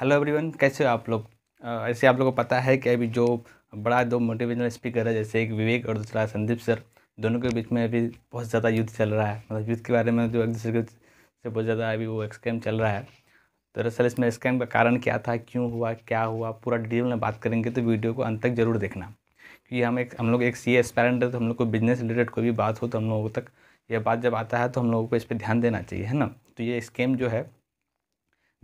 hello everyone कैसे हो आप लोग ऐसे आप लोगों को पता है कि अभी जो बड़ा दो मोटिवेशनल स्पीकर है जैसे एक विवेक और दूसरा संदीप सर दोनों के बीच में अभी बहुत ज़्यादा युद्ध चल रहा है मतलब युद्ध के बारे में जो एक दूसरे के से बहुत ज़्यादा अभी वो स्कैम चल रहा है दरअसल इसमें स्कैम का कारण क्या था क्यों हुआ क्या हुआ पूरा डिटेल में बात करेंगे तो वीडियो को अंत तक जरूर देखना क्योंकि हम एक हम लोग एक सी एस्पेरेंट है तो हम लोग को बिजनेस रिलेटेड कोई भी बात हो तो हम लोगों तक यह बात जब आता है तो हम लोगों को इस पर ध्यान देना चाहिए है ना तो ये स्कैम जो है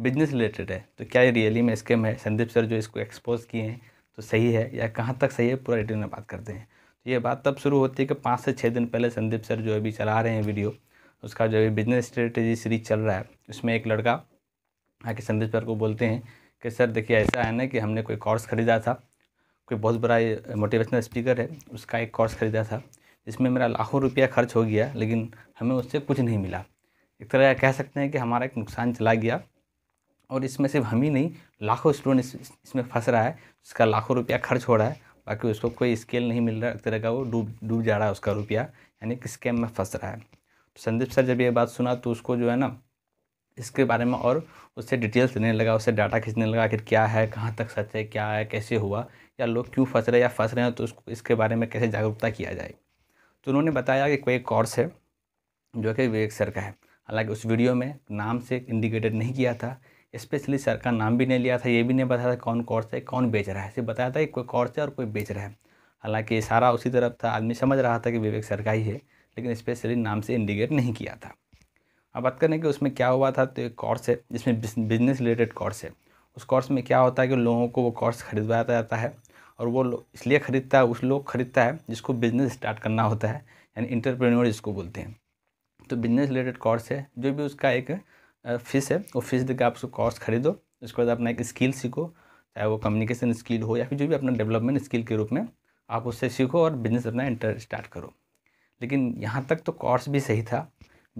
बिजनेस रिलेटेड है तो क्या ये रियली में स्कैम है संदीप सर जो इसको एक्सपोज किए हैं तो सही है या कहाँ तक सही है पूरा डिटेल में बात करते हैं तो ये बात तब शुरू होती है कि पाँच से छः दिन पहले संदीप सर जो अभी चला रहे हैं वीडियो उसका जो अभी बिजनेस स्ट्रेटेजी सीरीज चल रहा है उसमें एक लड़का आके संदीप सर को बोलते हैं कि सर देखिए ऐसा है ना कि हमने कोई कोर्स ख़रीदा था कोई बहुत बड़ा मोटिवेशनल स्पीकर है उसका एक कोर्स ख़रीदा था जिसमें मेरा लाखों रुपया खर्च हो गया लेकिन हमें उससे कुछ नहीं मिला एक तरह कह सकते हैं कि हमारा एक नुकसान चला गया और इसमें सिर्फ हम ही नहीं लाखों स्टूडेंट इसमें फंस रहा है उसका लाखों रुपया खर्च हो रहा है बाकी उसको कोई स्केल नहीं मिल रहा एक तरह का वो डूब डूब जा रहा है उसका रुपया यानी कि स्कैम में फंस रहा है तो संदीप सर जब ये बात सुना तो उसको जो है ना इसके बारे में और उससे डिटेल्स लेने लगा उससे डाटा खींचने लगा आखिर क्या है कहाँ तक सच है क्या है कैसे हुआ या लोग क्यों फंस रहे हैं या फंस रहे हैं तो उसको इसके बारे में कैसे जागरूकता किया जाए तो उन्होंने बताया कि कोई कोर्स है जो कि विवेक सर का है हालांकि उस वीडियो में नाम से इंडिकेटेड नहीं किया था स्पेशली सर का नाम भी नहीं लिया था ये भी नहीं बताया था कौन कोर्स है कौन बेच रहा है सिर्फ बताया था कि कोई कोर्स है और कोई बेच रहा है हालांकि सारा उसी तरफ था आदमी समझ रहा था कि विवेक सर का ही है लेकिन स्पेशली नाम से इंडिकेट नहीं किया था अब बात करें कि उसमें क्या हुआ था तो एक कोर्स है जिसमें बिजनेस रिलेटेड कोर्स है उस कोर्स में क्या होता है कि लोगों को वो कोर्स खरीदवाया जाता है और वो इसलिए ख़रीदता है उस लोग ख़रीदता है जिसको बिज़नेस स्टार्ट करना होता है यानी इंटरप्रेन्योर जिसको बोलते हैं तो बिज़नेस रिलेटेड कोर्स है जो भी उसका एक फीस है वो फीस देकर आप उसको कोर्स खरीदो उसके बाद अपना एक स्किल सीखो चाहे वो कम्युनिकेशन स्किल हो या फिर जो भी अपना डेवलपमेंट स्किल के रूप में आप उससे सीखो और बिजनेस अपना इंटर स्टार्ट करो लेकिन यहाँ तक तो कोर्स भी सही था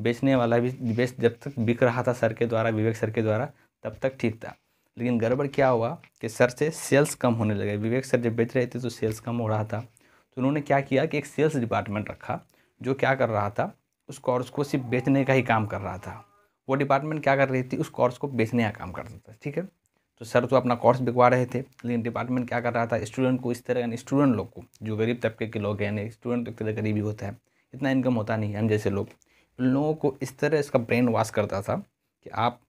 बेचने वाला भी बेच जब तक बिक रहा था सर के द्वारा विवेक सर के द्वारा तब तक ठीक था लेकिन गड़बड़ क्या हुआ कि सर से सेल्स कम होने लगे विवेक सर जब बेच रहे थे तो सेल्स कम हो रहा था तो उन्होंने क्या किया कि एक सेल्स डिपार्टमेंट रखा जो क्या कर रहा था उस कोर्स को सिर्फ बेचने का ही काम कर रहा था वो डिपार्टमेंट क्या कर रही थी उस कोर्स को बेचने का काम कर रहा था ठीक है तो सर तो अपना कोर्स बिकवा रहे थे लेकिन डिपार्टमेंट क्या कर रहा था स्टूडेंट को इस तरह यानी स्टूडेंट लोग को जो गरीब तबके के लोग हैं यानी स्टूडेंट तो एक तरह गरीबी होता है इतना इनकम होता नहीं है हम जैसे लोग उन लोगों को इस तरह इसका ब्रेन वॉश करता था कि आप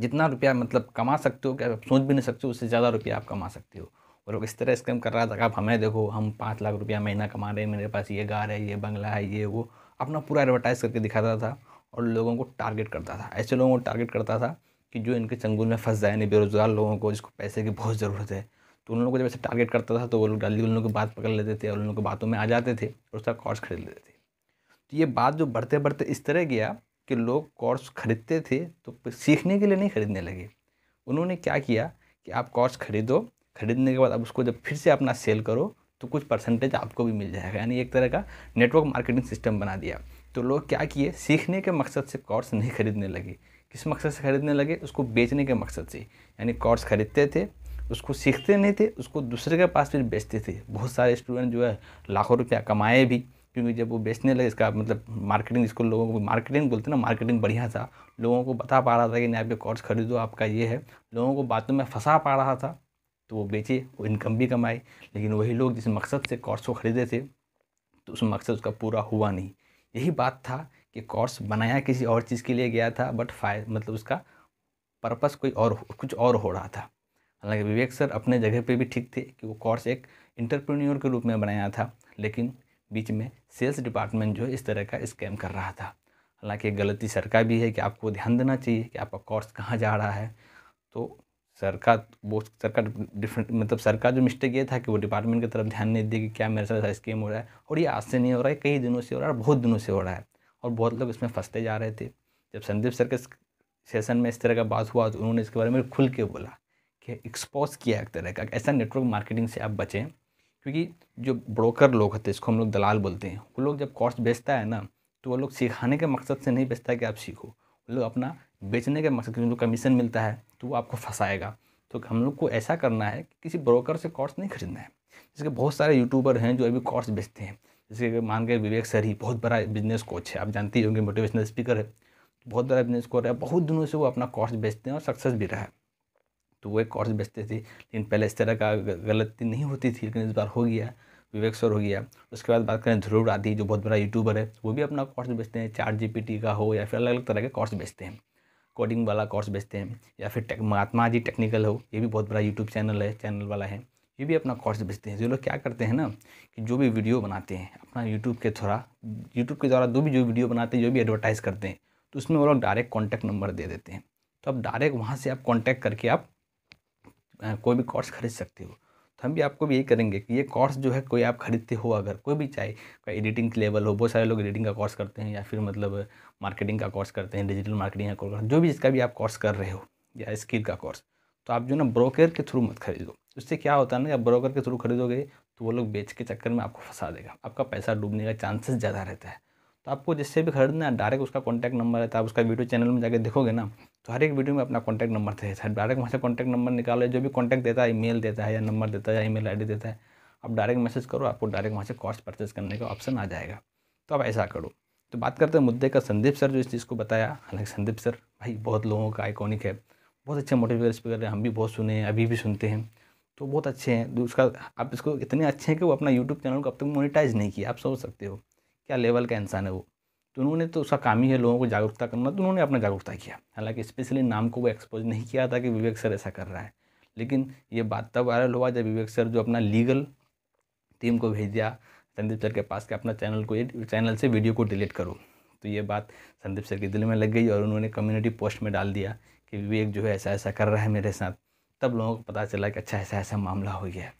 जितना रुपया मतलब कमा सकते हो क्या आप सोच भी नहीं सकते हो उससे ज़्यादा रुपया आप कमा सकते हो और इस तरह स्कैम कर रहा था आप हमें देखो हम पाँच लाख रुपया महीना कमा रहे हैं मेरे पास ये गार है ये बंगला है ये वो अपना पूरा एडवर्टाइज़ करके दिखाता था और लोगों को टारगेट करता था ऐसे लोगों को टारगेट करता था कि जो इनके चंगुल में फंस जाए बेरोज़गार लोगों को जिसको पैसे की बहुत ज़रूरत है तो उन लोगों को जब ऐसे टारगेट करता था तो वो लोग डाली उन लोगों की बात पकड़ लेते थे और उन लोगों की बातों में आ जाते थे और उसका कोर्स खरीद लेते थे तो ये बात जो बढ़ते बढ़ते इस तरह गया कि लोग कोर्स खरीदते थे तो सीखने के लिए नहीं खरीदने लगे उन्होंने क्या किया कि आप कोर्स खरीदो खरीदने के बाद अब उसको जब फिर से अपना सेल करो तो कुछ परसेंटेज आपको भी मिल जाएगा यानी एक तरह का नेटवर्क मार्केटिंग सिस्टम बना दिया तो लोग क्या किए सीखने के मकसद से कोर्स नहीं ख़रीदने लगे किस मकसद से ख़रीदने लगे उसको बेचने के मकसद से यानी कोर्स ख़रीदते थे उसको सीखते नहीं थे उसको दूसरे के पास फिर बेचते थे बहुत सारे स्टूडेंट जो है लाखों रुपया कमाए भी क्योंकि जब वो बेचने लगे इसका मतलब मार्केटिंग इसको लोगों को मार्केटिंग बोलते ना मार्केटिंग बढ़िया था लोगों को बता पा रहा था कि नहीं आप कोर्स खरीदो आपका ये है लोगों को बातों में फंसा पा रहा था तो वो बेचे वो इनकम भी कमाए लेकिन वही लोग जिस मकसद से कोर्स को ख़रीदे थे तो उस मकसद उसका पूरा हुआ नहीं यही बात था कि कोर्स बनाया किसी और चीज़ के लिए गया था बट फाय मतलब उसका पर्पस कोई और कुछ और हो रहा था हालांकि विवेक सर अपने जगह पे भी ठीक थे कि वो कोर्स एक इंटरप्रेन्योर के रूप में बनाया था लेकिन बीच में सेल्स डिपार्टमेंट जो है इस तरह का स्कैम कर रहा था हालांकि गलती सर का भी है कि आपको ध्यान देना चाहिए कि आपका कोर्स कहाँ जा रहा है तो सर का वो सर का डिफरेंट मतलब सर का जो मिस्टेक ये था कि वो डिपार्टमेंट की तरफ ध्यान नहीं दिया कि क्या मेरे साथ ऐसा स्कीम हो रहा है और ये आज से नहीं हो रहा है कई दिनों से हो रहा है बहुत दिनों से हो रहा है और बहुत लोग इसमें फंसते जा रहे थे जब संदीप सर के सेशन में इस तरह का बात हुआ तो उन्होंने इसके बारे में खुल के बोला कि एक्सपोज किया एक तरह का ऐसा नेटवर्क मार्केटिंग से आप बचें क्योंकि जो ब्रोकर लोग होते हैं इसको हम लोग दलाल बोलते हैं वो लोग जब कोर्स बेचता है ना तो वो लोग सिखाने के मकसद से नहीं बेचता कि आप सीखो वो लोग अपना बेचने के मकसद जो कमीशन मिलता है तो वो आपको फंसाएगा तो हम लोग को ऐसा करना है कि किसी ब्रोकर से कोर्स नहीं खरीदना है जैसे बहुत सारे यूट्यूबर हैं जो अभी कोर्स बेचते हैं जैसे मान के विवेक सर ही बहुत बड़ा बिजनेस कोच है आप जानते ही होंगे मोटिवेशनल स्पीकर है बहुत बड़ा बिजनेस कोच है बहुत दिनों से वो अपना कोर्स बेचते हैं और सक्सेस भी रहा है तो वो एक कोर्स बेचते थे लेकिन पहले इस तरह का गलती नहीं होती थी लेकिन इस बार हो गया विवेक सर हो गया उसके बाद बात करें ध्रुव राधी जो बहुत बड़ा यूट्यूबर है वो भी अपना कोर्स बेचते हैं चार जी का हो या फिर अलग अलग तरह के कोर्स बेचते हैं कोडिंग वाला कोर्स बेचते हैं या फिर महात्मा जी टेक्निकल हो ये भी बहुत बड़ा यूट्यूब चैनल है चैनल वाला है ये भी अपना कोर्स बेचते हैं जो लोग क्या करते हैं ना कि जो भी वीडियो बनाते हैं अपना यूट्यूब के थोड़ा यूट्यूब के द्वारा जो भी जो वीडियो बनाते हैं जो भी एडवर्टाइज़ करते हैं तो उसमें वो लोग डायरेक्ट कॉन्टैक्ट नंबर दे देते हैं तो आप डायरेक्ट वहाँ से आप कॉन्टैक्ट करके आप कोई भी कोर्स खरीद सकते हो तो हम भी आपको भी यही करेंगे कि ये कोर्स जो है कोई आप खरीदते हो अगर कोई भी चाहे कोई एडिटिंग के लेवल हो बहुत सारे लोग एडिटिंग का कोर्स करते हैं या फिर मतलब मार्केटिंग का कोर्स करते हैं डिजिटल मार्केटिंग का कोर्स जो भी जिसका भी आप कोर्स कर रहे हो या स्किल का कोर्स तो आप जो ना ब्रोकर के थ्रू मत खरीदो उससे क्या होता है ना आप ब्रोकर के थ्रू खरीदोगे तो वो लोग बेच के चक्कर में आपको फंसा देगा आपका पैसा डूबने का चांसेस ज़्यादा रहता है तो आपको जिससे भी खरीदना है डायरेक्ट उसका कॉन्टैक्ट नंबर रहता है तो आप उसका वीडियो चैनल में जाकर देखोगे ना तो हर एक वीडियो में अपना कॉन्टैक्ट नंबर देता है डायरेक्ट वहाँ से कॉन्टैक्ट नंबर निकालो जो भी कॉन्टैक्ट देता है ईमेल देता है या नंबर देता है या ईमेल आईडी देता है आप डायरेक्ट मैसेज करो आपको डायरेक्ट वहाँ से कॉस्ट परचेज करने का ऑप्शन आ जाएगा तो आप ऐसा करो तो बात करते हैं मुद्दे का संदीप सर जो इस चीज़ को बताया हालांकि संदीप सर भाई बहुत लोगों का आइकॉनिक है बहुत अच्छे मोटिवेटर स्पीकर हैं हम भी बहुत सुने हैं अभी भी सुनते हैं तो बहुत अच्छे हैं उसका आप इसको इतने अच्छे हैं कि वो अपना यूट्यूब चैनल को अब तक मोनिटाइज नहीं किया आप सोच सकते हो क्या लेवल का इंसान है वो तो उन्होंने तो उसका काम ही है लोगों को जागरूकता करना तो उन्होंने अपना जागरूकता किया हालांकि स्पेशली नाम को वो एक्सपोज नहीं किया था कि विवेक सर ऐसा कर रहा है लेकिन ये बात तब वायरल हुआ जब विवेक सर जो अपना लीगल टीम को भेज दिया संदीप सर के पास के अपना चैनल को चैनल से वीडियो को डिलीट करो तो ये बात संदीप सर के दिल में लग गई और उन्होंने कम्युनिटी पोस्ट में डाल दिया कि विवेक जो है ऐसा ऐसा कर रहा है मेरे साथ तब लोगों को पता चला कि अच्छा ऐसा ऐसा मामला हो गया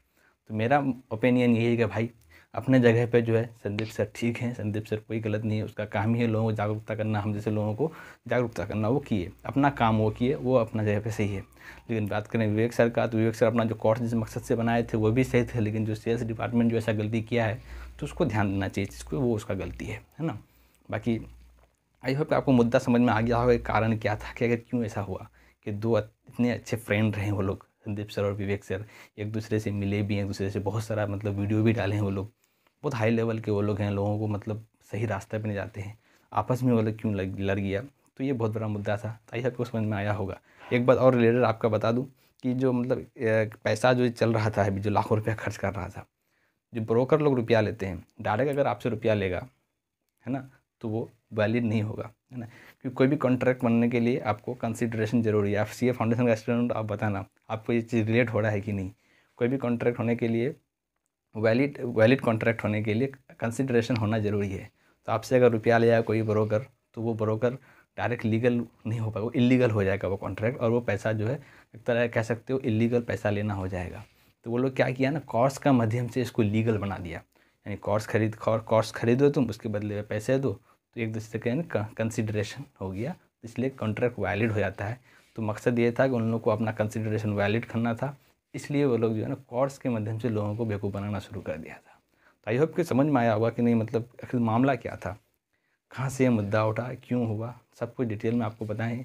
तो मेरा ओपिनियन यही है कि भाई अपने जगह पे जो है संदीप सर ठीक हैं संदीप सर कोई गलत नहीं है उसका काम ही है लोगों को जागरूकता करना हम जैसे लोगों को जागरूकता करना वो किए अपना काम वो किए वो अपना जगह पे सही है लेकिन बात करें विवेक सर का तो विवेक सर अपना जो कोर्स जिस मकसद से बनाए थे वो भी सही थे लेकिन जो सेल्स डिपार्टमेंट जो ऐसा गलती किया है तो उसको ध्यान देना चाहिए जिसको वो उसका गलती है है ना बाकी आई होप आपको मुद्दा समझ में आ गया होगा कारण क्या था कि अगर क्यों ऐसा हुआ कि दो इतने अच्छे फ्रेंड रहे वो लोग संदीप सर और विवेक सर एक दूसरे से मिले भी एक दूसरे से बहुत सारा मतलब वीडियो भी डाले हैं वो लोग बहुत हाई लेवल के वो लोग हैं लोगों को मतलब सही रास्ते पर नहीं जाते हैं आपस में वो लोग क्यों लग लड़ गया तो ये बहुत बड़ा मुद्दा था तो आई आपको समझ में आया होगा एक बात और रिलेटेड आपका बता दूँ कि जो मतलब पैसा जो चल रहा था अभी जो लाखों रुपया खर्च कर रहा था जो ब्रोकर लोग रुपया लेते हैं डायरेक्ट अगर आपसे रुपया लेगा है ना तो वो वैलिड नहीं होगा है ना क्योंकि कोई भी कॉन्ट्रैक्ट बनने के लिए आपको कंसिड्रेशन जरूरी है आप सी फाउंडेशन का स्टूडेंट तो आप बताना आपको ये चीज़ रिलेट हो रहा है कि नहीं कोई भी कॉन्ट्रैक्ट होने के लिए वैलिड वैलिड कॉन्ट्रैक्ट होने के लिए कंसिड्रेशन होना ज़रूरी है तो आपसे अगर रुपया ले जाए कोई ब्रोकर तो वो ब्रोकर डायरेक्ट लीगल नहीं हो पाएगा वो इलीगल हो जाएगा वो कॉन्ट्रैक्ट और वो पैसा जो है एक तरह कह सकते हो इलीगल पैसा लेना हो जाएगा तो वो लोग क्या किया ना कॉर्स का माध्यम से इसको लीगल बना दिया यानी कॉर्स खरीद कॉर्स खरीदो तुम उसके बदले में पैसे दो तो एक दूसरे का यानी कंसिडरेशन हो गया इसलिए कॉन्ट्रैक्ट वैलिड हो जाता है तो मकसद ये था कि उन लोग को अपना कंसिडरेशन वैलिड करना था इसलिए वो लोग जो है ना कॉर्स के माध्यम से लोगों को बेवकूफ़ बनाना शुरू कर दिया था तो आई होप कि समझ में आया होगा कि नहीं मतलब आखिर मामला क्या था कहाँ से ये मुद्दा उठा क्यों हुआ सब कुछ डिटेल में आपको बताएं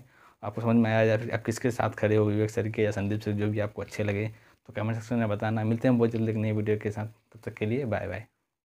आपको समझ में आया या फिर आप किसके साथ खड़े हो विवेक सर के या संदीप सर जो भी आपको अच्छे लगे तो कमेंट सेक्शन में बताना मिलते हैं बहुत जल्दी एक नई वीडियो के साथ तब तक के लिए बाय बाय